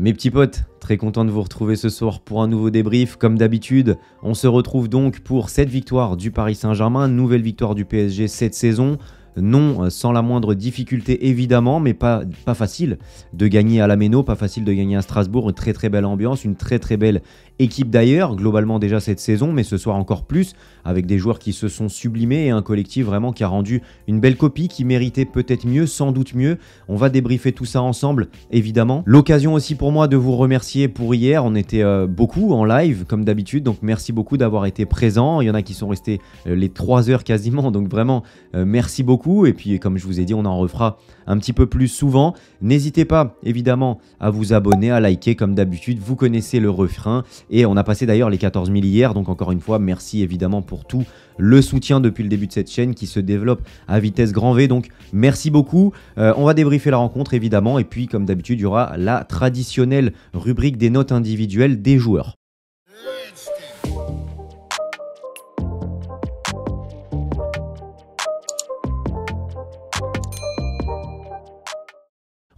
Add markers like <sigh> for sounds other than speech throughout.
Mes petits potes, très content de vous retrouver ce soir pour un nouveau débrief. Comme d'habitude, on se retrouve donc pour cette victoire du Paris Saint-Germain, nouvelle victoire du PSG cette saison non euh, sans la moindre difficulté évidemment, mais pas, pas facile de gagner à la Méno, pas facile de gagner à Strasbourg, une très très belle ambiance, une très très belle équipe d'ailleurs, globalement déjà cette saison, mais ce soir encore plus, avec des joueurs qui se sont sublimés et un collectif vraiment qui a rendu une belle copie, qui méritait peut-être mieux, sans doute mieux. On va débriefer tout ça ensemble, évidemment. L'occasion aussi pour moi de vous remercier pour hier, on était euh, beaucoup en live comme d'habitude, donc merci beaucoup d'avoir été présent. Il y en a qui sont restés euh, les 3 heures quasiment, donc vraiment merci beaucoup et puis, comme je vous ai dit, on en refera un petit peu plus souvent. N'hésitez pas, évidemment, à vous abonner, à liker, comme d'habitude. Vous connaissez le refrain. Et on a passé d'ailleurs les 14 000 hier. Donc, encore une fois, merci évidemment pour tout le soutien depuis le début de cette chaîne qui se développe à vitesse grand V. Donc, merci beaucoup. Euh, on va débriefer la rencontre, évidemment. Et puis, comme d'habitude, il y aura la traditionnelle rubrique des notes individuelles des joueurs.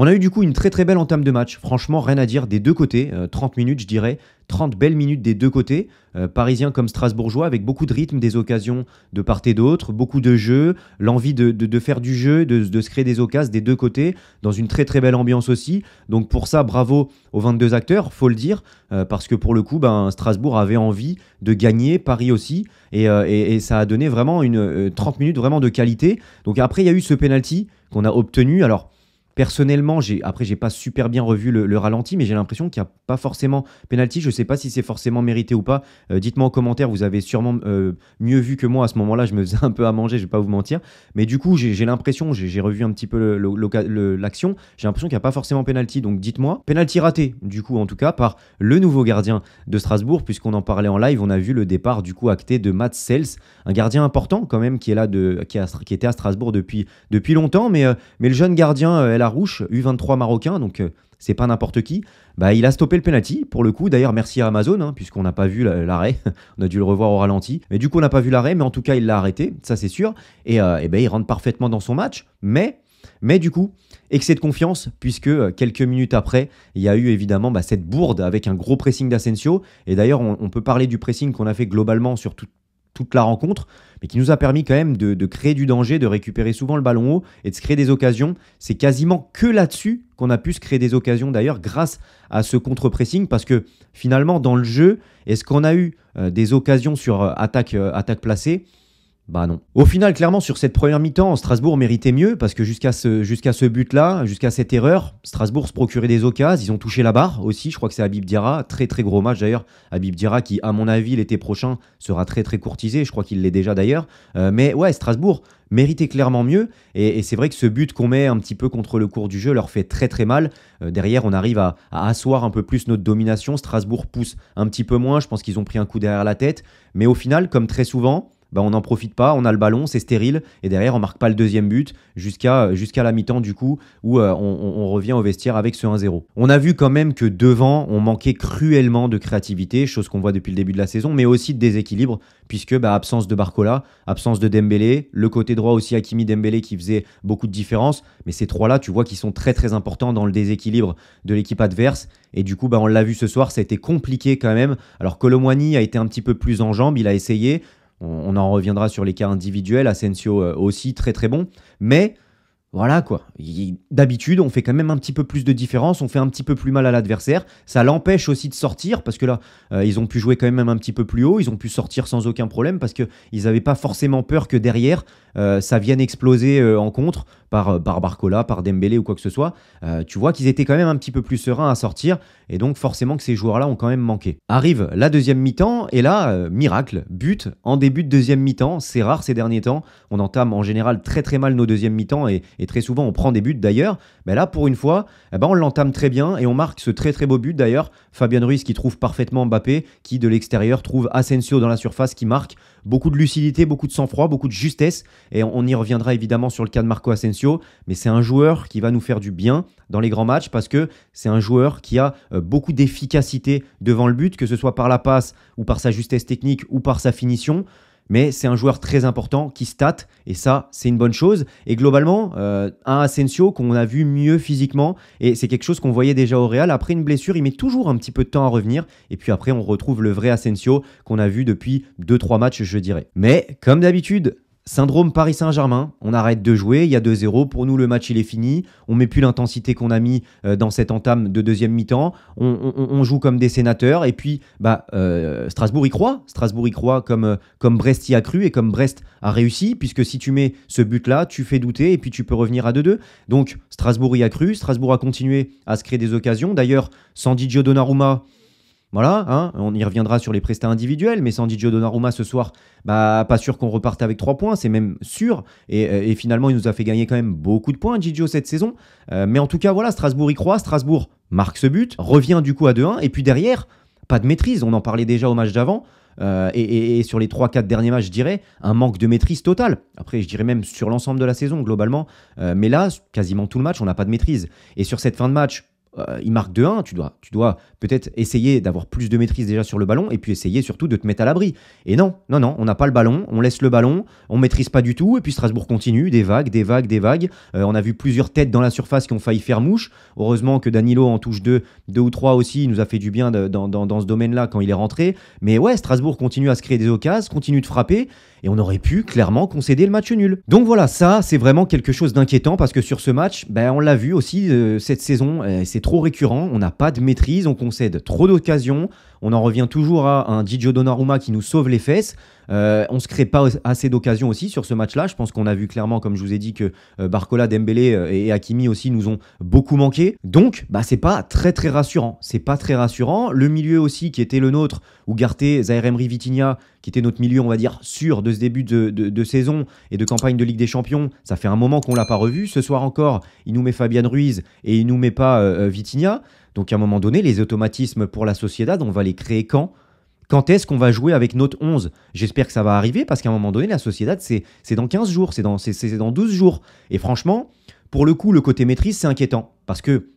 On a eu du coup une très très belle entame de match. Franchement, rien à dire des deux côtés. 30 euh, minutes, je dirais. 30 belles minutes des deux côtés. parisien euh, Parisiens comme Strasbourgeois, avec beaucoup de rythme, des occasions de part et d'autre, beaucoup de jeu, l'envie de, faire du jeu, de, se créer des occasions des deux côtés, dans une très très belle ambiance aussi. Donc pour ça, bravo aux 22 acteurs, faut le dire, euh, parce que pour le coup, ben, Strasbourg avait envie de gagner, Paris aussi, et, ça a donné vraiment une 30 minutes vraiment de qualité. Donc après, il y a eu ce penalty qu'on a obtenu. Alors, Personnellement, j'ai après j'ai pas super bien revu le, ralenti, mais j'ai l'impression qu'il n'y a pas forcément penalty. Je sais pas si c'est forcément mérité ou pas. Euh, dites-moi en commentaire, vous avez sûrement euh, mieux vu que moi à ce moment-là. Je me faisais un peu à manger, je vais pas vous mentir. Mais du coup, j'ai l'impression, j'ai revu un petit peu l'action. J'ai l'impression qu'il n'y a pas forcément penalty. Donc dites-moi, penalty raté du coup en tout cas par le nouveau gardien de Strasbourg, puisqu'on en parlait en live, on a vu le départ du coup acté de Matt Sells, un gardien important quand même qui est là de qui, qui était à Strasbourg depuis depuis longtemps, mais euh, mais le jeune gardien, elle a Rouge, U23 marocain, donc euh, c'est pas n'importe qui, bah, il a stoppé le penalty. Pour le coup, d'ailleurs, merci à Amazon, hein, puisqu'on n'a pas vu l'arrêt. <laughs> on a dû le revoir au ralenti. Mais du coup, on n'a pas vu l'arrêt, mais en tout cas, il l'a arrêté, ça c'est sûr. Et, euh, eh ben, il rentre parfaitement dans son match. Mais, mais du coup, excès de confiance, puisque euh, quelques minutes après, il y a eu évidemment bah, cette bourde avec un gros pressing d'Asensio. Et d'ailleurs, on, peut parler du pressing qu'on a fait globalement sur tout, toute la rencontre, mais qui nous a permis quand même de, créer du danger, de récupérer souvent le ballon haut et de se créer des occasions. C'est quasiment que là-dessus qu'on a pu se créer des occasions d'ailleurs grâce à ce contre-pressing, parce que finalement dans le jeu, est-ce qu'on a eu euh, des occasions sur euh, attaque, euh, attaque placée bah non. Au final, clairement, sur cette première mi-temps, Strasbourg méritait mieux parce que jusqu'à ce, jusqu'à ce but-là, jusqu'à cette erreur, Strasbourg se procurait des occasions. Ils ont touché la barre aussi. Je crois que c'est Habib Diarra. Très, très gros match d'ailleurs. Habib Diarra qui, à mon avis, l'été prochain sera très, très courtisé. Je crois qu'il l'est déjà d'ailleurs. Euh, mais ouais, Strasbourg méritait clairement mieux. Et, c'est vrai que ce but qu'on met un petit peu contre le cours du jeu leur fait très, très mal. Euh, derrière, on arrive à, à asseoir un peu plus notre domination. Strasbourg pousse un petit peu moins. Je pense qu'ils ont pris un coup derrière la tête. Mais au final, comme très souvent, bah, on n'en profite pas, on a le ballon, c'est stérile, et derrière on marque pas le deuxième but jusqu'à la mi-temps du coup où euh, on, revient au vestiaire avec ce 1-0. On a vu quand même que devant on manquait cruellement de créativité, chose qu'on voit depuis le début de la saison, mais aussi de déséquilibre puisque bah, absence de Barcola, absence de Dembélé, le côté droit aussi Hakimi Dembélé qui faisait beaucoup de différence, mais ces trois là tu vois qui sont très très importants dans le déséquilibre de l'équipe adverse et du coup bah, on l'a vu ce soir, ça a été compliqué quand même. Alors Colomwani a été un petit peu plus en jambes, il a essayé, on, en reviendra sur les cas individuels. Asensio euh, aussi très très bon. Mais voilà quoi. D'habitude, on fait quand même un petit peu plus de différence, on fait un petit peu plus mal à l'adversaire. Ça l'empêche aussi de sortir parce que là, euh, ils ont pu jouer quand même un petit peu plus haut, ils ont pu sortir sans aucun problème parce qu'ils n'avaient pas forcément peur que derrière, euh, ça vienne exploser en contre par, Barbarcola, euh, par Dembélé ou quoi que ce soit, euh, tu vois qu'ils étaient quand même un petit peu plus sereins à sortir et donc forcément que ces joueurs-là ont quand même manqué. Arrive la deuxième mi-temps et là, euh, miracle, but en début de deuxième mi-temps, c'est rare ces derniers temps, on entame en général très très mal nos deuxièmes mi-temps et, très souvent on prend des buts d'ailleurs, mais là pour une fois, eh ben, on l'entame très bien et on marque ce très très beau but d'ailleurs, Fabien Ruiz qui trouve parfaitement Mbappé, qui de l'extérieur trouve Asensio dans la surface qui marque, Beaucoup de lucidité, beaucoup de sang-froid, beaucoup de justesse. Et on y reviendra évidemment sur le cas de Marco Asensio. Mais c'est un joueur qui va nous faire du bien dans les grands matchs parce que c'est un joueur qui a euh, beaucoup d'efficacité devant le but, que ce soit par la passe ou par sa justesse technique ou par sa finition mais c'est un joueur très important qui state, et ça, c'est une bonne chose. Et globalement, euh, un Asensio qu'on a vu mieux physiquement, et c'est quelque chose qu'on voyait déjà au Real. Après une blessure, il met toujours un petit peu de temps à revenir, et puis après, on retrouve le vrai Asensio qu'on a vu depuis 2-3 matchs, je dirais. Mais, comme d'habitude, Syndrome Paris Saint-Germain, on arrête de jouer, il y a 2-0, pour nous le match il est fini, on met plus l'intensité qu'on a mis euh, dans cette entame de deuxième mi-temps, on, joue comme des sénateurs, et puis bah, euh, Strasbourg y croit, Strasbourg y croit comme, euh, comme Brest y a cru et comme Brest a réussi, puisque si tu mets ce but-là, tu fais douter et puis tu peux revenir à 2-2. Donc Strasbourg y a cru, Strasbourg a continué à se créer des occasions, d'ailleurs sans Didio Donnarumma, voilà, hein, on y reviendra sur les prestats individuels, mais sans Didio Donnarumma ce soir, bah, pas sûr qu'on reparte avec 3 points, c'est même sûr. Euh, et, finalement, il nous a fait gagner quand même beaucoup de points, Didio, cette saison. Euh, mais en tout cas, voilà, Strasbourg y croit, Strasbourg marque ce but, revient du coup à 2-1, et puis derrière, pas de maîtrise, on en parlait déjà au match d'avant. Euh, et, sur les 3-4 derniers matchs, je dirais, un manque de maîtrise totale. Après, je dirais même sur l'ensemble de la saison, globalement. mais là, quasiment tout le match, on n'a pas de maîtrise. Et sur cette fin de match, euh, il marque 2 1, tu dois, tu dois peut-être essayer d'avoir plus de maîtrise déjà sur le ballon et puis essayer surtout de te mettre à l'abri. Et non, non, non, on n'a pas le ballon, on laisse le ballon, on maîtrise pas du tout et puis Strasbourg continue, des vagues, des vagues, des vagues. Euh, on a vu plusieurs têtes dans la surface qui ont failli faire mouche. Heureusement que Danilo en touche 2, deux ou 3 aussi, il nous a fait du bien dans, dans, ce domaine-là quand il est rentré. Mais ouais, Strasbourg continue à se créer des occasions, continue de frapper et on aurait pu clairement concéder le match nul. Donc voilà, ça c'est vraiment quelque chose d'inquiétant parce que sur ce match, ben, on l'a vu aussi euh, cette saison, euh, c'est trop récurrent, on n'a pas de maîtrise, on concède trop d'occasions, on en revient toujours à un Gigio Donnarumma qui nous sauve les fesses. Euh, on se crée pas assez d'occasions aussi sur ce match-là. Je pense qu'on a vu clairement, comme je vous ai dit, que euh, Barcola, Dembélé euh, et Hakimi aussi nous ont beaucoup manqué. Donc, bah, c'est pas très très rassurant. C'est pas très rassurant. Le milieu aussi qui était le nôtre, où Garté, Zaire Emery, Vitinha, qui était notre milieu, on va dire, sûr de ce début de, saison et de campagne de Ligue des Champions, ça fait un moment qu'on l'a pas revu. Ce soir encore, il nous met Fabian Ruiz et il nous met pas euh, Vitigna. Donc à un moment donné, les automatismes pour la Sociedad, on va les créer quand quand est-ce qu'on va jouer avec notre 11 J'espère que ça va arriver parce qu'à un moment donné, la Sociedad, c'est dans 15 jours, c'est dans, dans 12 jours. Et franchement, pour le coup, le côté maîtrise, c'est inquiétant parce que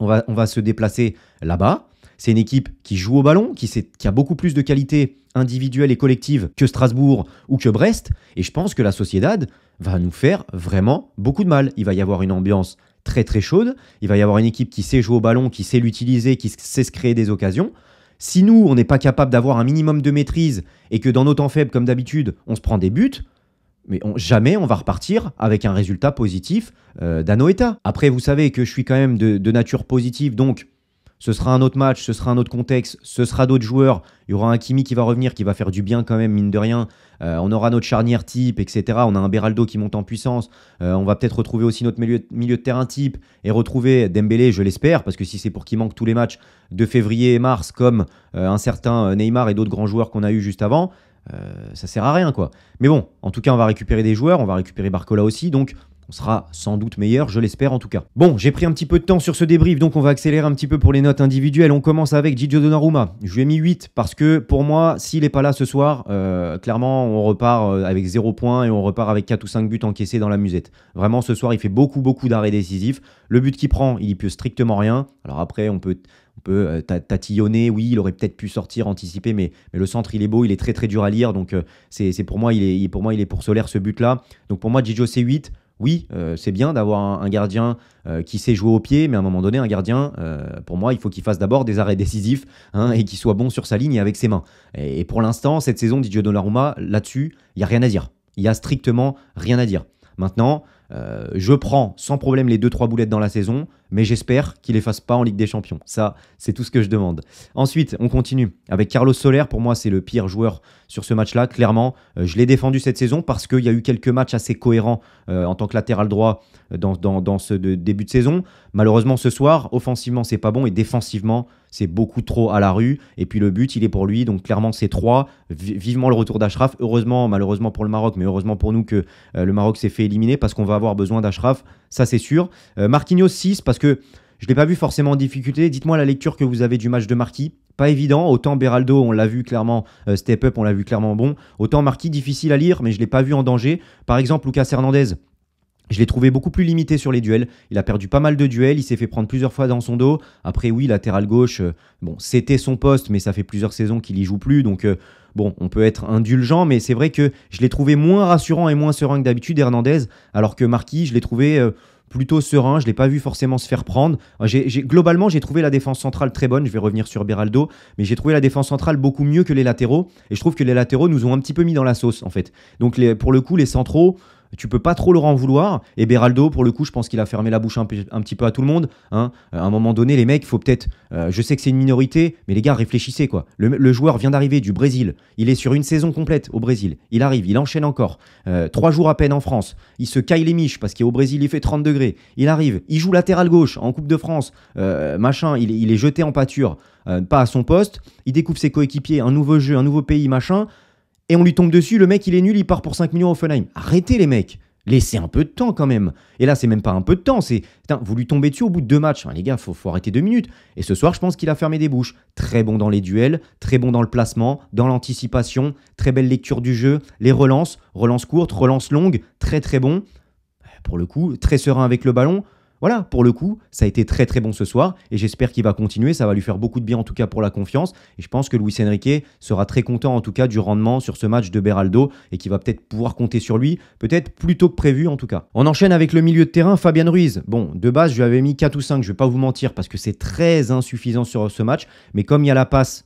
on va, on va se déplacer là-bas. C'est une équipe qui joue au ballon, qui, a beaucoup plus de qualité individuelles et collective que Strasbourg ou que Brest. Et je pense que la Sociedad va nous faire vraiment beaucoup de mal. Il va y avoir une ambiance très très chaude. Il va y avoir une équipe qui sait jouer au ballon, qui sait l'utiliser, qui sait se créer des occasions. Si nous, on n'est pas capable d'avoir un minimum de maîtrise et que dans nos temps faibles, comme d'habitude, on se prend des buts, mais on, jamais on va repartir avec un résultat positif euh, d'Anoeta. Après, vous savez que je suis quand même de nature positive, donc ce sera un autre match, ce sera un autre contexte, ce sera d'autres joueurs. Il y aura un Kimi qui va revenir, qui va faire du bien quand même, mine de rien. Euh, on aura notre charnière type, etc. On a un Beraldo qui monte en puissance. Euh, on va peut-être retrouver aussi notre milieu, de terrain type et retrouver Dembélé, je l'espère, parce que si c'est pour qu'il manque tous les matchs de février et mars, comme euh, un certain Neymar et d'autres grands joueurs qu'on a eu juste avant, ça sert à rien, quoi. Mais bon, en tout cas, on va récupérer des joueurs, on va récupérer Barcola aussi, donc on sera sans doute meilleur, je l'espère en tout cas. Bon, j'ai pris un petit peu de temps sur ce débrief, donc on va accélérer un petit peu pour les notes individuelles. On commence avec Gigio Donnarumma. Je lui ai mis 8 parce que pour moi, s'il n'est pas là ce soir, euh, clairement, on repart euh, avec 0 points et on repart avec 4 ou 5 buts encaissés dans la musette. Vraiment, ce soir, il fait beaucoup, beaucoup d'arrêts décisifs. Le but qu'il prend, il n'y peut strictement rien. Alors après, on peut on peut euh, tatillonner, oui, il aurait peut-être pu sortir, anticiper, mais, le centre, il est beau, il est très très dur à lire, donc c'est pour moi, il est, pour moi, il est pour solaire ce but-là. Donc pour moi, Gigio, c'est 8 oui, euh, c'est bien d'avoir un, gardien euh, qui sait jouer au pied, mais à un moment donné, un gardien, euh, pour moi, il faut qu'il fasse d'abord des arrêts décisifs hein, et qu'il soit bon sur sa ligne et avec ses mains. Et, pour l'instant, cette saison, Didier Donnarumma, là-dessus, il n'y a rien à dire. Il n'y a strictement rien à dire. Maintenant, euh, je prends sans problème les deux trois boulettes dans la saison, mais j'espère qu'il les fasse pas en Ligue des Champions. Ça, c'est tout ce que je demande. Ensuite, on continue avec Carlos Soler. Pour moi, c'est le pire joueur sur ce match-là. Clairement, euh, je l'ai défendu cette saison parce qu'il y a eu quelques matchs assez cohérents euh, en tant que latéral droit dans, ce début de saison. Malheureusement, ce soir, offensivement, c'est pas bon et défensivement, c'est beaucoup trop à la rue. Et puis le but, il est pour lui. Donc clairement, c'est 3. Vivement le retour d'Ashraf. Heureusement, malheureusement pour le Maroc, mais heureusement pour nous que euh, le Maroc s'est fait éliminer parce qu'on va avoir besoin d'Ashraf. Ça, c'est sûr. Euh, Marquinhos 6, parce que je ne l'ai pas vu forcément en difficulté. Dites-moi la lecture que vous avez du match de Marquis. Pas évident. Autant Beraldo, on l'a vu clairement euh, step up, on l'a vu clairement bon. Autant Marquis, difficile à lire, mais je ne l'ai pas vu en danger. Par exemple, Lucas Hernandez. Je l'ai trouvé beaucoup plus limité sur les duels. Il a perdu pas mal de duels, il s'est fait prendre plusieurs fois dans son dos. Après, oui, latéral gauche, euh, bon, c'était son poste, mais ça fait plusieurs saisons qu'il y joue plus. Donc, euh, bon, on peut être indulgent, mais c'est vrai que je l'ai trouvé moins rassurant et moins serein que d'habitude, Hernandez, alors que Marquis, je l'ai trouvé. Euh, plutôt serein. Je ne l'ai pas vu forcément se faire prendre. globalement, j'ai trouvé la défense centrale très bonne. Je vais revenir sur Beraldo, mais j'ai trouvé la défense centrale beaucoup mieux que les latéraux. Et je trouve que les latéraux nous ont un petit peu mis dans la sauce, en fait. Donc, pour le coup, les centraux tu peux pas trop leur en vouloir. Et Beraldo, pour le coup, je pense qu'il a fermé la bouche un, petit peu à tout le monde. Hein. Euh, à un moment donné, les mecs, faut peut-être. Euh, je sais que c'est une minorité, mais les gars, réfléchissez quoi. Le, joueur vient d'arriver du Brésil. Il est sur une saison complète au Brésil. Il arrive, il enchaîne encore. Euh, trois jours à peine en France. Il se caille les miches parce qu'au Brésil, il fait 30 degrés. Il arrive, il joue latéral gauche en Coupe de France. machin, il, il, est jeté en pâture, pas à son poste. Il découvre ses coéquipiers, un nouveau jeu, un nouveau pays, machin et on lui tombe dessus, le mec il est nul, il part pour 5 millions au Offenheim. Arrêtez les mecs Laissez un peu de temps quand même. Et là, c'est même pas un peu de temps, c'est. vous lui tombez dessus au bout de deux matchs. les gars, faut, faut arrêter deux minutes. Et ce soir, je pense qu'il a fermé des bouches. Très bon dans les duels, très bon dans le placement, dans l'anticipation, très belle lecture du jeu, les relances, relances courtes, relances longues, très très bon. Pour le coup, très serein avec le ballon voilà, pour le coup, ça a été très très bon ce soir et j'espère qu'il va continuer. Ça va lui faire beaucoup de bien en tout cas pour la confiance. Et je pense que Luis Enrique sera très content en tout cas du rendement sur ce match de Beraldo et qu'il va peut-être pouvoir compter sur lui, peut-être plus tôt que prévu en tout cas. On enchaîne avec le milieu de terrain, Fabian Ruiz. Bon, de base, je lui avais mis 4 ou 5, je vais pas vous mentir parce que c'est très insuffisant sur ce match. Mais comme il y a la passe,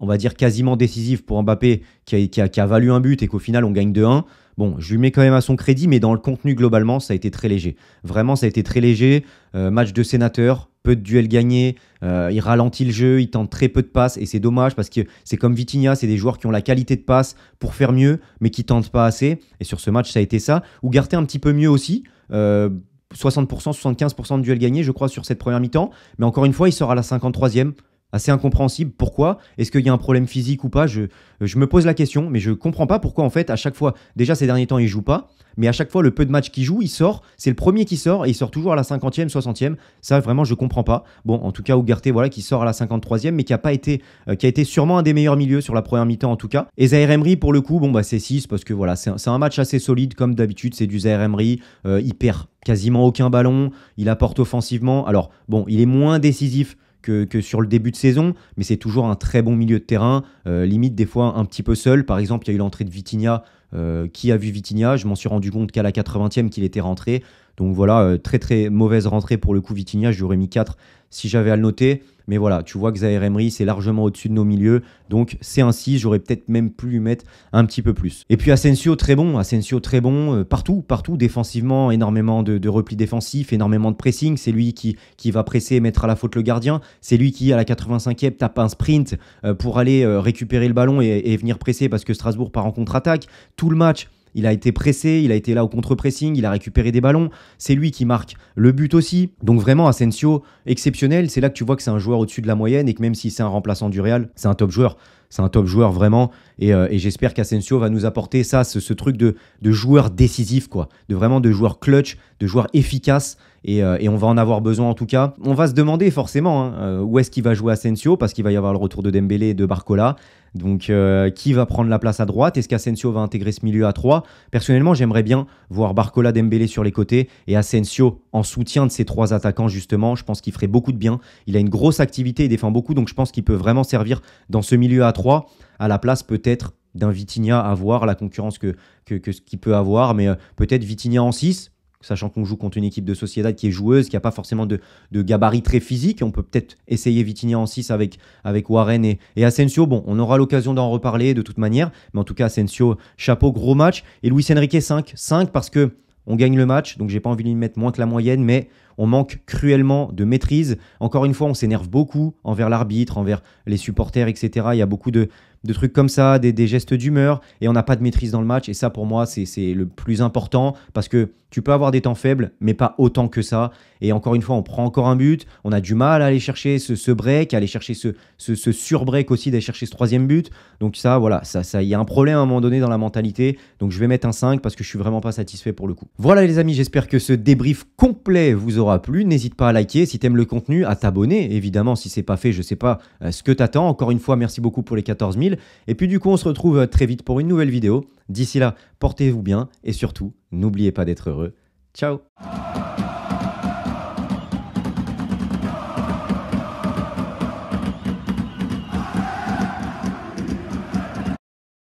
on va dire quasiment décisive pour Mbappé qui a, qui a, qui a valu un but et qu'au final on gagne 2-1. Bon, je lui mets quand même à son crédit, mais dans le contenu globalement, ça a été très léger. Vraiment, ça a été très léger. Euh, match de sénateur, peu de duels gagnés, euh, il ralentit le jeu, il tente très peu de passes, et c'est dommage parce que c'est comme Vitinha, c'est des joueurs qui ont la qualité de passe pour faire mieux, mais qui tentent pas assez. Et sur ce match, ça a été ça. Ou garter un petit peu mieux aussi. 60%, euh, 75% de duels gagnés, je crois, sur cette première mi-temps. Mais encore une fois, il sort à la 53e assez incompréhensible. Pourquoi Est-ce qu'il y a un problème physique ou pas je, je me pose la question, mais je ne comprends pas pourquoi en fait à chaque fois. Déjà ces derniers temps il joue pas, mais à chaque fois le peu de matchs qu'il joue, il sort. C'est le premier qui sort et il sort toujours à la 50e, 60e. Ça vraiment je ne comprends pas. Bon en tout cas Ougarté voilà qui sort à la 53e, mais qui a pas été, euh, qui a été sûrement un des meilleurs milieux sur la première mi-temps en tout cas. Et Zaire Emery pour le coup bon bah c'est 6 parce que voilà c'est un, match assez solide comme d'habitude. C'est du Zaire Emery euh, perd quasiment aucun ballon. Il apporte offensivement. Alors bon il est moins décisif que, sur le début de saison, mais c'est toujours un très bon milieu de terrain, euh, limite des fois un petit peu seul. Par exemple, il y a eu l'entrée de Vitinha. Euh, qui a vu Vitinha Je m'en suis rendu compte qu'à la 80e qu'il était rentré. Donc voilà, euh, très très mauvaise rentrée pour le coup Vitinha, j'aurais mis 4 si j'avais à le noter. Mais voilà, tu vois que Zaire Emery, c'est largement au-dessus de nos milieux. Donc c'est ainsi, j'aurais peut-être même pu lui mettre un petit peu plus. Et puis Asensio, très bon. Asensio, très bon euh, partout, partout. Défensivement, énormément de, repli replis défensifs, énormément de pressing. C'est lui qui, qui va presser et mettre à la faute le gardien. C'est lui qui, à la 85e, tape un sprint euh, pour aller récupérer le ballon et venir presser parce que Strasbourg part en contre-attaque. Tout le match il a été pressé, il a été là au contre-pressing, il a récupéré des ballons. C'est lui qui marque le but aussi. Donc vraiment, Asensio, exceptionnel. C'est là que tu vois que c'est un joueur au-dessus de la moyenne et que même si c'est un remplaçant du Real, c'est un top joueur. C'est un top joueur vraiment. Et, euh, j'espère qu'Asensio va nous apporter ça, ce, truc de, joueur décisif, quoi. De vraiment de joueur clutch, de joueur efficace. Euh, et, on va en avoir besoin en tout cas. On va se demander forcément hein, euh, où est-ce qu'il va jouer Asensio parce qu'il va y avoir le retour de Dembélé et de Barcola. Donc, euh, qui va prendre la place à droite Est-ce qu'Asensio va intégrer ce milieu à 3 Personnellement, j'aimerais bien voir Barcola Dembélé sur les côtés et Asensio en soutien de ces trois attaquants, justement. Je pense qu'il ferait beaucoup de bien. Il a une grosse activité, il défend beaucoup, donc je pense qu'il peut vraiment servir dans ce milieu à 3 à la place peut-être d'un Vitinha à voir, la concurrence que, que, ce qu'il peut avoir, mais euh, peut-être Vitinha en 6, sachant qu'on joue contre une équipe de Sociedad qui est joueuse, qui n'a pas forcément de, gabarit très physique. On peut peut-être essayer Vitinha en 6 avec, avec Warren et, et Asensio. Bon, on aura l'occasion d'en reparler de toute manière, mais en tout cas, Asensio, chapeau, gros match. Et Luis Enrique 5, 5 parce que on gagne le match, donc j'ai pas envie de lui mettre moins que la moyenne, mais on manque cruellement de maîtrise. Encore une fois, on s'énerve beaucoup envers l'arbitre, envers les supporters, etc. Il y a beaucoup de, de trucs comme ça, des, gestes d'humeur, et on n'a pas de maîtrise dans le match. Et ça, pour moi, c'est le plus important parce que tu peux avoir des temps faibles, mais pas autant que ça. Et encore une fois, on prend encore un but, on a du mal à aller chercher ce, break, à aller chercher ce, ce, sur-break aussi, d'aller chercher ce troisième but. Donc ça, voilà, ça, il y a un problème à un moment donné dans la mentalité. Donc je vais mettre un 5 parce que je suis vraiment pas satisfait pour le coup. Voilà les amis, j'espère que ce débrief complet vous aura plu. N'hésite pas à liker si t'aimes le contenu, à t'abonner évidemment si c'est pas fait. Je sais pas euh, ce que t'attends. Encore une fois, merci beaucoup pour les 14 000. Et puis du coup, on se retrouve euh, très vite pour une nouvelle vidéo. D'ici là, portez-vous bien et surtout, n'oubliez pas d'être heureux. Ciao